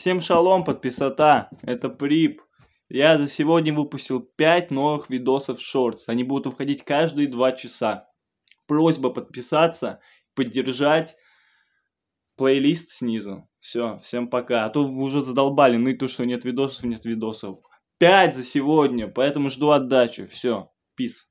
Всем шалом, подписота, это Прип. Я за сегодня выпустил 5 новых видосов шортс, они будут уходить каждые 2 часа. Просьба подписаться, поддержать плейлист снизу. Все, всем пока. А то вы уже задолбали ну и то, что нет видосов, нет видосов. 5 за сегодня, поэтому жду отдачу. Все, пис.